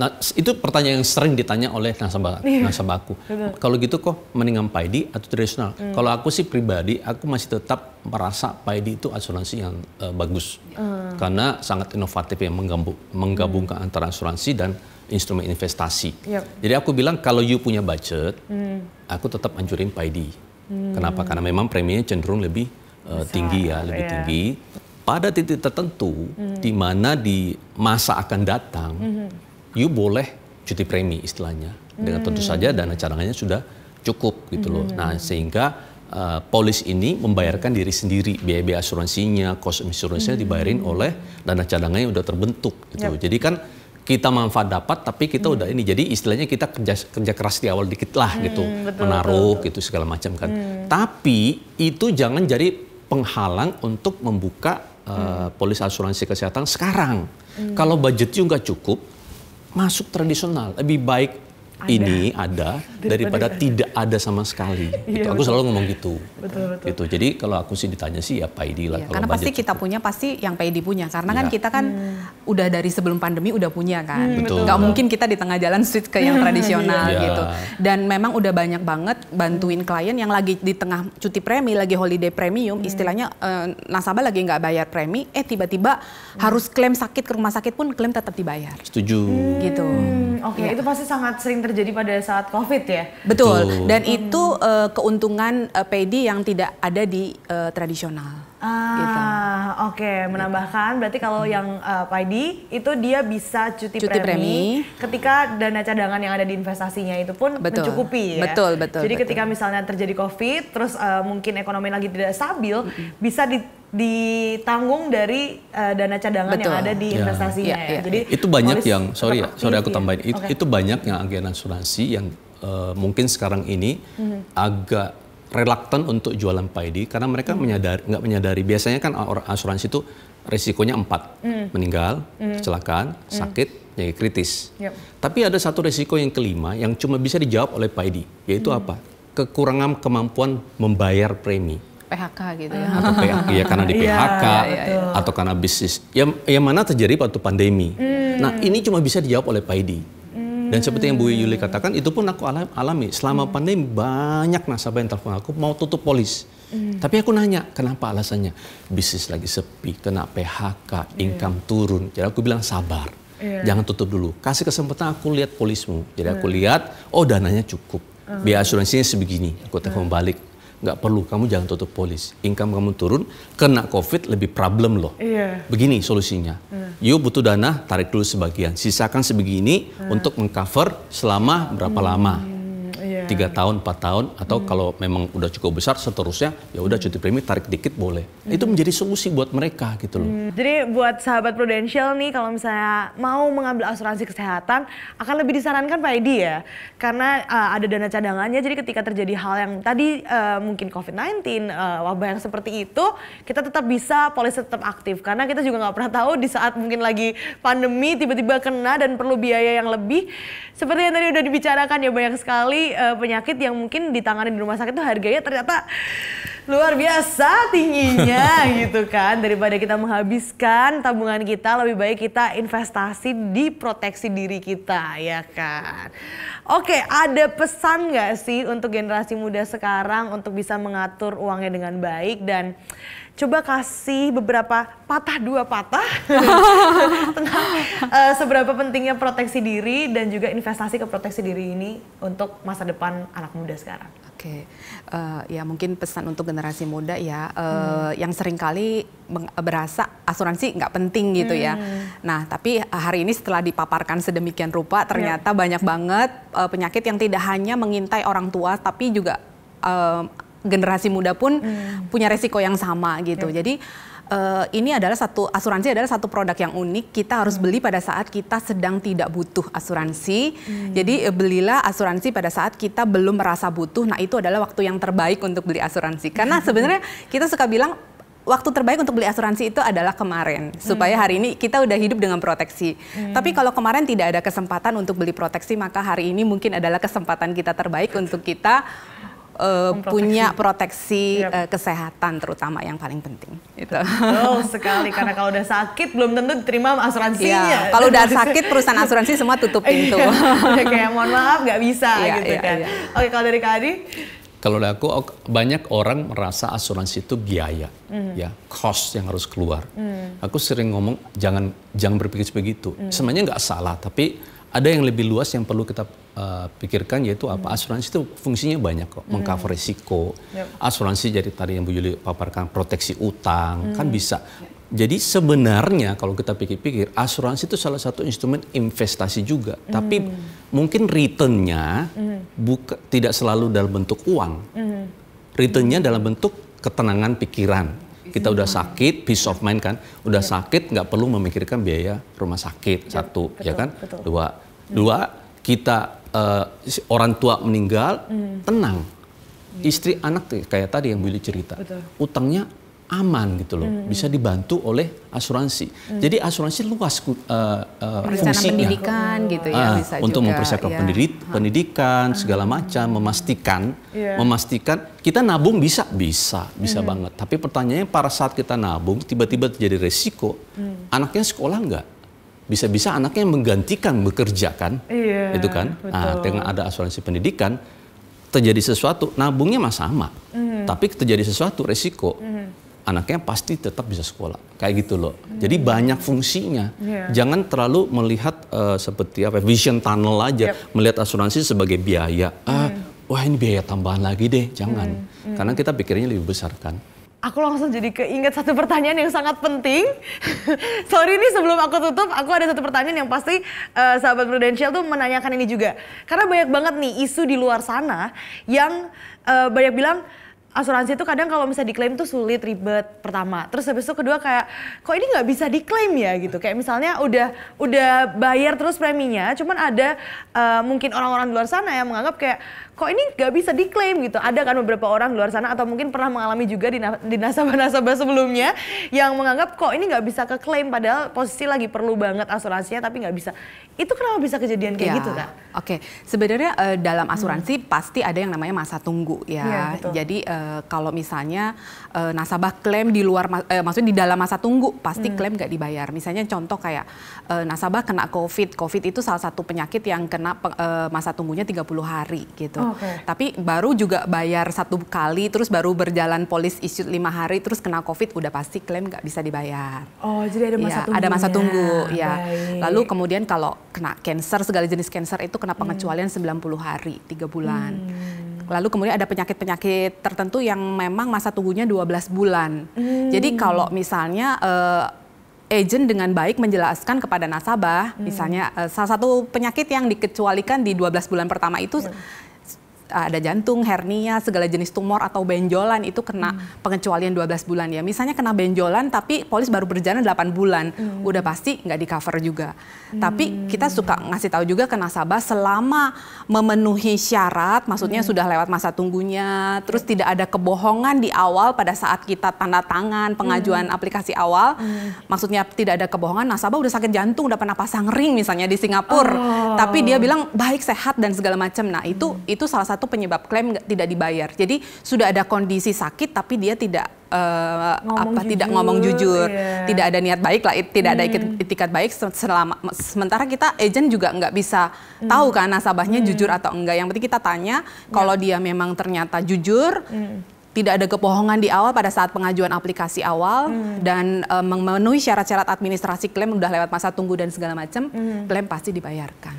S2: Nah, itu pertanyaan yang sering ditanya oleh nasabah nasabah iya. nasabahku. Kalau gitu kok mendingan PID atau tradisional? Hmm. Kalau aku sih pribadi, aku masih tetap merasa PID itu asuransi yang uh, bagus. Iya. Hmm. Karena sangat inovatif yang menggabung, menggabungkan hmm. antara asuransi dan instrumen investasi. Yep. Iya. Jadi aku bilang kalau you punya budget, hmm. aku tetap anjurin PID. Hmm. Kenapa? Karena memang preminya cenderung lebih uh, tinggi ya, lebih yeah. tinggi. Pada titik tertentu, hmm di mana di masa akan datang, hmm you boleh cuti premi istilahnya. Dengan hmm tentu saja dana cadangannya sudah cukup gitu loh. hmm Nah sehingga uh, polis ini membayarkan diri sendiri biaya-biaya asuransinya, kos asuransinya mm-hmm. dibayarin oleh dana cadangannya sudah terbentuk gitu. Yep. Ya. Jadi kan kita manfaat dapat tapi kita hmm. udah ini jadi istilahnya kita kerja kerja keras di awal dikit lah gitu. hmm, gitu betul, menaruh betul. gitu segala macam kan hmm. tapi itu jangan jadi penghalang untuk membuka uh, polis asuransi kesehatan sekarang. Hmm. Kalau budgetnya nggak cukup, masuk tradisional. Lebih baik ini ada daripada tidak ada sama sekali. Iya, gitu. aku selalu ngomong gitu. Betul, betul. Gitu. Jadi kalau aku sih ditanya sih ya Pak Edi lah. Iya, karena pasti kita
S3: punya pasti yang Pak IDI punya. Karena kan iya. kan kita kan hmm. udah dari sebelum pandemi udah punya kan. Hmm, betul. Gak mungkin kita di tengah jalan switch ke yang iya. tradisional iya. gitu. Dan memang udah banyak banget bantuin klien yang lagi di tengah cuti premi, lagi holiday premium, hmm. istilahnya eh, nasabah lagi nggak bayar premi, eh tiba-tiba hmm. harus klaim sakit ke rumah sakit pun klaim tetap dibayar.
S2: Setuju. Hmm.
S3: Gitu. Hmm. Oke, okay. ya. itu pasti sangat sering terjadi pada saat COVID ya. Betul. Dan hmm. itu uh, keuntungan uh, eh, PD yang tidak ada di uh, tradisional.
S1: Gitu. Ah, gitu. oke. Okay. Menambahkan berarti kalau hmm. yang uh, eh, Paidi itu dia bisa cuti, cuti premi, premi ketika dana cadangan yang ada di investasinya itu pun betul. mencukupi ya. Betul, betul. Jadi betul. ketika misalnya terjadi Covid, terus uh, mungkin ekonomi lagi tidak stabil, -hmm. bisa di ditanggung dari uh, dana cadangan Betul. yang ada di ya. investasinya. Ya, ya. Ya. Jadi ya. itu banyak yang sorry ya, sorry aku iya, tambahin ya. itu, okay. itu
S2: banyak yang agen asuransi yang uh, mungkin sekarang ini mm -hmm. agak relaktan untuk jualan PID karena mereka hmm. menyadari nggak menyadari biasanya kan asuransi itu risikonya empat mm. meninggal, mm. kecelakaan, mm. sakit, jadi kritis. Yep. Tapi ada satu risiko yang kelima yang cuma bisa dijawab oleh PID yaitu mm. apa? Kekurangan kemampuan membayar premi.
S3: PHK gitu ya. Atau PHK ya karena di PHK yeah, yeah,
S2: atau karena bisnis. Yang yang mana terjadi waktu pandemi. Mm. Nah, ini cuma bisa dijawab oleh PID dan seperti yang Bu Yuli katakan, itu pun aku alami. Selama hmm. pandemi banyak nasabah yang telepon aku mau tutup polis. Hmm. Tapi aku nanya, kenapa alasannya? Bisnis lagi sepi, kena PHK, iya. income yeah. turun. Jadi aku bilang sabar. Yeah. Jangan tutup dulu. Kasih kesempatan aku lihat polismu. Jadi yeah. aku iya. lihat, oh dananya cukup. Uh -huh. Biaya ah. asuransinya sebegini. Aku telepon uh ah. -huh. balik nggak perlu kamu jangan tutup polis income kamu turun kena covid lebih problem loh iya. begini solusinya hmm. yuk butuh dana tarik dulu sebagian sisakan sebegini hmm. untuk mengcover selama berapa hmm. lama iya. Iya. tiga tahun empat tahun atau hmm. kalau memang udah cukup besar seterusnya ya udah cuti premi tarik dikit boleh hmm. itu menjadi solusi buat mereka gitu loh
S1: hmm. jadi buat sahabat prudential nih kalau misalnya mau mengambil asuransi kesehatan akan lebih disarankan Pak Edi ya karena uh, ada dana cadangannya jadi ketika terjadi hal yang tadi uh, mungkin COVID-19 uh, eh, wabah yang seperti itu kita tetap bisa polis tetap aktif karena kita juga nggak pernah tahu di saat mungkin lagi pandemi tiba-tiba kena dan perlu biaya yang lebih seperti yang tadi udah dibicarakan ya banyak sekali penyakit yang mungkin ditangani di rumah sakit itu harganya ternyata luar biasa tingginya gitu kan daripada kita menghabiskan tabungan kita lebih baik kita investasi di proteksi diri kita ya kan oke ada pesan nggak sih untuk generasi muda sekarang untuk bisa mengatur uangnya dengan baik dan Coba kasih beberapa patah dua patah tentang uh, eh, seberapa pentingnya proteksi diri dan juga investasi ke proteksi diri ini untuk masa depan anak muda sekarang.
S3: Oke, okay. uh, eh, ya mungkin pesan untuk generasi muda ya, uh, hmm. yang seringkali berasa asuransi nggak penting gitu ya. hmm. ya. Nah, tapi hari ini setelah dipaparkan sedemikian rupa, ternyata yeah. banyak banget uh, penyakit yang tidak hanya mengintai orang tua, tapi juga generasi muda pun hmm. punya resiko yang sama gitu. Yeah. Jadi uh, ini adalah satu asuransi adalah satu produk yang unik. Kita harus hmm. beli pada saat kita sedang tidak butuh asuransi. Hmm. Jadi eh, belilah asuransi pada saat kita belum merasa butuh. Nah, itu adalah waktu yang terbaik untuk beli asuransi. Karena sebenarnya kita suka bilang waktu terbaik untuk beli asuransi itu adalah kemarin hmm. supaya hari ini kita udah hidup dengan proteksi. Hmm. Tapi kalau kemarin tidak ada kesempatan untuk beli proteksi maka hari ini mungkin adalah kesempatan kita terbaik untuk kita Eh, punya proteksi yep. uh, eh, kesehatan terutama yang paling penting. Itu. oh
S1: sekali karena kalau udah sakit belum tentu diterima asuransinya. Iya, kalau udah sakit perusahaan asuransi semua tutup iya, pintu. iya, kayak mohon maaf nggak bisa iya, gitu kan. Oke kalau dari Kak Adi?
S2: Kalau dari aku banyak orang merasa asuransi itu biaya, mm. ya cost yang harus keluar. Mm. Aku sering ngomong jangan jangan berpikir begitu. Mm. Sebenarnya nggak salah, tapi ada yang lebih luas yang perlu kita uh, pikirkan yaitu apa hmm. asuransi itu fungsinya banyak kok hmm. mengcover risiko yep. asuransi jadi tadi yang Bu Yuli paparkan proteksi utang hmm. kan bisa jadi sebenarnya kalau kita pikir-pikir asuransi itu salah satu instrumen investasi juga hmm. tapi mungkin returnnya hmm. buka, tidak selalu dalam bentuk uang hmm. returnnya dalam bentuk ketenangan pikiran kita udah hmm. sakit, peace of mind kan, udah yeah. sakit nggak perlu memikirkan biaya rumah sakit yeah. satu, ya betul, ya kan, betul. dua, hmm. dua kita uh, orang tua meninggal, mm. tenang. yeah. Istri anak kayak tadi yang Willy cerita, Betul. utangnya aman gitu loh, mm. bisa dibantu oleh asuransi. mm. Jadi asuransi luas uh, uh, fungsinya. pendidikan
S3: gitu ya uh, bisa untuk mempersiapkan ya. pendidik,
S2: pendidikan hmm. segala macam, memastikan, yeah. memastikan kita nabung bisa, bisa, bisa mm. banget. Tapi pertanyaannya, para saat kita nabung tiba-tiba terjadi resiko, mm. anaknya sekolah enggak bisa-bisa anaknya menggantikan bekerja iya, gitu kan, iya, itu kan. Nah, dengan ada asuransi pendidikan terjadi sesuatu, nabungnya mah sama, mm. tapi terjadi sesuatu resiko, mm. anaknya pasti tetap bisa sekolah, kayak gitu loh. Mm. Jadi mhm. banyak fungsinya, yeah. jangan terlalu melihat uh, seperti apa vision tunnel aja, yep. melihat asuransi sebagai biaya. Mm. Ah, mhm. wah ini biaya tambahan lagi deh, jangan,
S1: mm. Mm. karena
S2: kita pikirnya lebih besar kan
S1: aku langsung jadi keinget satu pertanyaan yang sangat penting. Sorry nih sebelum aku tutup, aku ada satu pertanyaan yang pasti uh, sahabat Prudential tuh menanyakan ini juga. Karena banyak banget nih isu di luar sana yang uh, banyak bilang asuransi itu kadang kalau misalnya diklaim tuh sulit ribet pertama terus habis itu kedua kayak kok ini nggak bisa diklaim ya gitu kayak misalnya udah udah bayar terus preminya cuman ada uh, mungkin orang-orang di luar sana yang menganggap kayak kok ini gak bisa diklaim gitu. Ada kan beberapa orang di luar sana atau mungkin pernah mengalami juga di, nasabah-nasabah sebelumnya yang menganggap kok ini gak bisa keklaim padahal posisi lagi perlu banget asuransinya tapi nggak bisa. Itu kenapa bisa kejadian kayak ya, gitu kak? Oke, okay. sebenarnya uh, dalam
S3: hmm. asuransi hmm. pasti ada yang namanya masa tunggu ya. ya Jadi uh, kalau misalnya uh, nasabah klaim di luar, uh, maksudnya di dalam masa tunggu pasti hmm. klaim gak dibayar. Misalnya contoh kayak uh, nasabah kena COVID, COVID itu salah satu penyakit yang kena uh, masa tunggunya 30 hari gitu. Oh, okay. Tapi baru juga bayar satu kali, terus baru berjalan polis isu lima hari, terus kena COVID udah pasti klaim nggak bisa dibayar.
S1: Oh, jadi ada masa ya, tunggu. Ada masa tunggu, ya. ya.
S3: Lalu kemudian kalau kena cancer segala jenis cancer itu kena hmm. pengecualian hmm. 90 hari, tiga bulan. Hmm. Lalu kemudian ada penyakit-penyakit tertentu yang memang masa tunggunya 12 bulan. Hmm. Jadi kalau misalnya uh, agent dengan baik menjelaskan kepada nasabah, hmm. misalnya uh, salah satu penyakit yang dikecualikan di 12 bulan pertama itu hmm Eh, ada jantung, hernia, segala jenis tumor atau benjolan itu kena hmm. pengecualian 12 bulan ya. Misalnya kena benjolan tapi polis baru berjalan 8 bulan, hmm. udah pasti nggak di cover juga. Hmm. Tapi kita suka ngasih tahu juga ke nasabah selama memenuhi syarat, maksudnya hmm. sudah lewat masa tunggunya, terus tidak ada kebohongan di awal pada saat kita tanda tangan pengajuan hmm. aplikasi awal, hmm. maksudnya tidak ada kebohongan, nasabah udah sakit jantung, udah pernah pasang ring misalnya di Singapura, oh. tapi dia bilang baik sehat dan segala macam. Nah, itu hmm. itu salah satu satu penyebab klaim tidak dibayar. Jadi sudah ada kondisi sakit tapi dia tidak uh, ngomong apa jujur, tidak ngomong jujur, yeah. tidak ada niat baik lah, tidak hmm. ada etikat baik selama sementara kita agent juga nggak bisa hmm. tahu kan nasabahnya hmm. jujur atau enggak. Yang penting kita tanya kalau ya. dia memang ternyata jujur hmm tidak ada kebohongan di awal pada saat pengajuan aplikasi awal hmm. dan e, memenuhi syarat-syarat administrasi klaim sudah lewat masa tunggu dan segala macam, hmm. klaim pasti dibayarkan.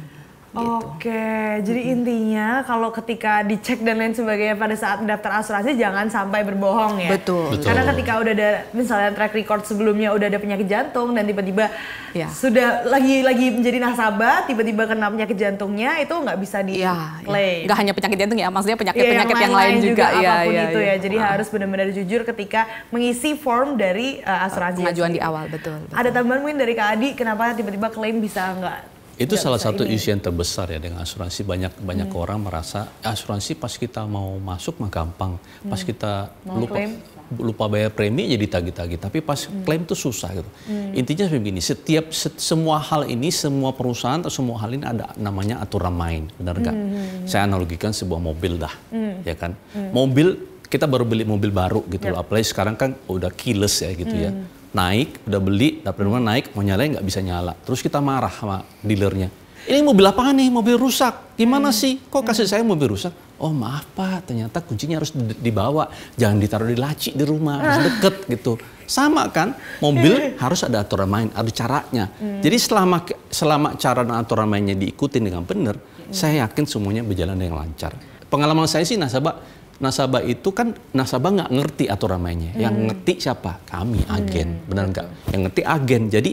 S1: Gitu. Oke, jadi mm jadi hmm. intinya kalau ketika dicek dan lain sebagainya pada saat daftar asuransi jangan sampai berbohong ya. Betul. Betul. Karena ketika udah ada misalnya track record sebelumnya udah ada penyakit jantung dan tiba-tiba ya. sudah lagi lagi menjadi nasabah tiba-tiba kena penyakit jantungnya itu nggak bisa di ya, play. Ya. Gak hanya penyakit jantung ya, maksudnya penyakit-penyakit ya, yang, lain, yang lain juga, juga ya, apapun ya, itu ya. ya. Jadi wow. Ah. harus benar-benar jujur ketika mengisi form dari uh, asuransi. Pengajuan di awal, betul, betul. Ada tambahan mungkin dari Kak Adi kenapa tiba-tiba klaim bisa nggak itu iya, salah satu ini. isu
S2: yang terbesar ya dengan asuransi banyak banyak hmm. orang merasa ah, asuransi pas kita mau masuk mah gampang pas hmm. kita mau lupa claim. lupa bayar premi jadi ya tagi-tagi tapi pas hmm. klaim tuh susah gitu hmm. intinya begini setiap set, semua hal ini semua perusahaan atau semua hal ini ada namanya aturan main benar nggak hmm. saya analogikan sebuah mobil dah hmm. ya kan hmm. mobil kita baru beli mobil baru gitu yep. loh apalagi sekarang kan udah keyless ya gitu hmm. ya naik, udah beli, dapur rumah naik, mau nyalain nggak bisa nyala. Terus kita marah sama dealernya. Ini mobil apa nih? Mobil rusak. Gimana hmm. sih? Kok kasih saya mobil rusak? Oh maaf pak, ternyata kuncinya harus dibawa. Jangan ditaruh di laci di rumah, harus ah. deket gitu. Sama kan, mobil eh. harus ada aturan main, ada caranya. Hmm. Jadi selama selama cara dan aturan mainnya diikutin dengan benar, hmm. saya yakin semuanya berjalan dengan lancar. Pengalaman saya sih nasabah nasabah itu kan nasabah nggak ngerti aturan mainnya. Hmm. Yang ngerti siapa? Kami hmm. agen, hmm. benar nggak? Yang ngerti agen. Jadi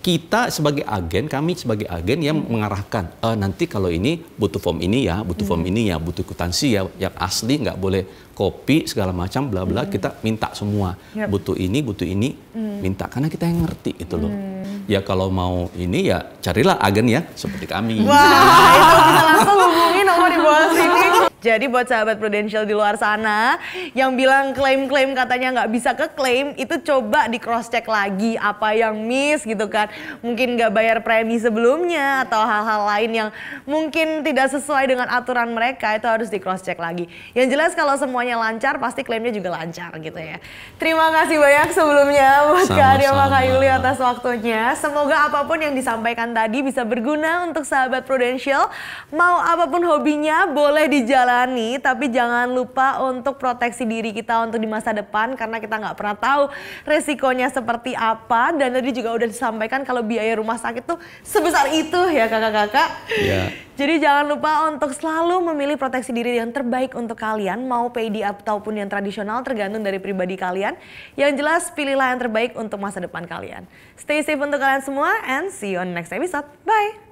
S2: kita sebagai agen, kami sebagai agen yang hmm. mengarahkan e, nanti kalau ini butuh form ini ya, butuh form hmm. ini ya, butuh kuitansi ya, yang asli nggak boleh kopi segala macam bla bla hmm. kita minta semua. Yep. Butuh ini, butuh ini hmm. minta karena kita yang ngerti itu loh. Hmm. Ya kalau mau ini ya carilah agen ya seperti kami. wow.
S1: Jadi buat sahabat Prudential di luar sana yang bilang klaim-klaim katanya nggak bisa keklaim itu coba di cross check lagi apa yang miss gitu kan. Mungkin nggak bayar premi sebelumnya atau hal-hal lain yang mungkin tidak sesuai dengan aturan mereka itu harus di cross check lagi. Yang jelas kalau semuanya lancar pasti klaimnya juga lancar gitu ya. Terima kasih banyak sebelumnya buat Kak Arya Yuli atas waktunya. Semoga apapun yang disampaikan tadi bisa berguna untuk sahabat Prudential. Mau apapun hobinya boleh dijalankan tapi jangan lupa untuk proteksi diri kita untuk di masa depan karena kita nggak pernah tahu resikonya seperti apa. Dan tadi juga udah disampaikan kalau biaya rumah sakit tuh sebesar itu ya kakak-kakak. Iya. Jadi jangan lupa untuk selalu memilih proteksi diri yang terbaik untuk kalian, mau PD ataupun yang tradisional tergantung dari pribadi kalian. Yang jelas pilihlah yang terbaik untuk masa depan kalian. Stay safe untuk kalian semua and see you on next episode. Bye!